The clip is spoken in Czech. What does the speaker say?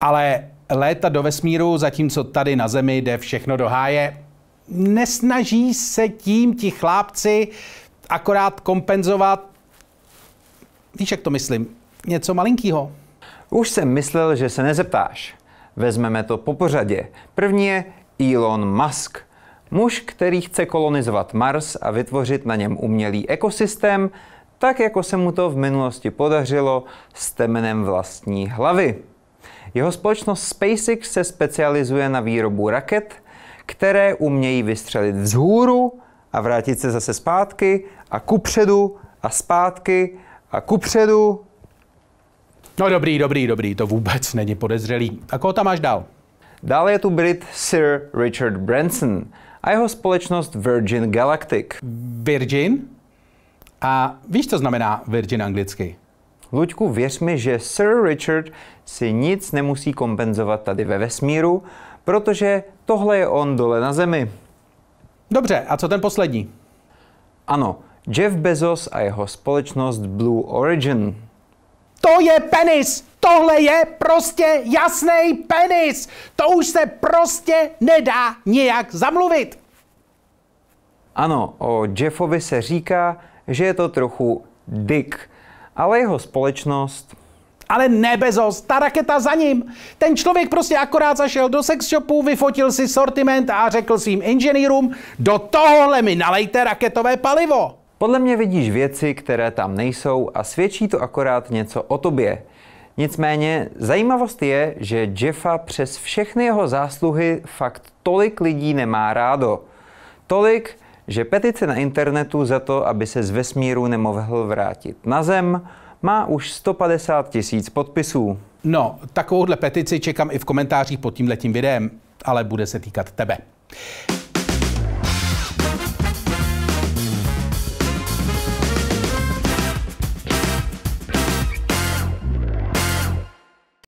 Ale léta do vesmíru, zatímco tady na Zemi jde všechno do háje, nesnaží se tím ti chlápci akorát kompenzovat, víš, jak to myslím, něco malinkýho. Už jsem myslel, že se nezeptáš. Vezmeme to po pořadě. První je Elon Musk. Muž, který chce kolonizovat Mars a vytvořit na něm umělý ekosystém, tak jako se mu to v minulosti podařilo s temenem vlastní hlavy. Jeho společnost SpaceX se specializuje na výrobu raket, které umějí vystřelit vzhůru a vrátit se zase zpátky a kupředu a zpátky a kupředu. No dobrý, dobrý, dobrý, to vůbec není podezřelý. A koho tam máš dál? Dále je tu Brit Sir Richard Branson a jeho společnost Virgin Galactic. Virgin? A víš, co znamená Virgin anglicky? Luďku, věř mi, že Sir Richard si nic nemusí kompenzovat tady ve vesmíru, protože tohle je on dole na Zemi. Dobře, a co ten poslední? Ano, Jeff Bezos a jeho společnost Blue Origin. To je penis! Tohle je prostě jasný penis! To už se prostě nedá nijak zamluvit! Ano, o Jeffovi se říká, že je to trochu dick, ale jeho společnost ale ne Bezos, ta raketa za ním. Ten člověk prostě akorát zašel do sex shopu, vyfotil si sortiment a řekl svým inženýrům, do tohohle mi nalejte raketové palivo. Podle mě vidíš věci, které tam nejsou a svědčí to akorát něco o tobě. Nicméně zajímavost je, že Jeffa přes všechny jeho zásluhy fakt tolik lidí nemá rádo. Tolik, že petice na internetu za to, aby se z vesmíru nemohl vrátit na Zem, má už 150 tisíc podpisů. No, takovouhle petici čekám i v komentářích pod tímhletím videem, ale bude se týkat tebe.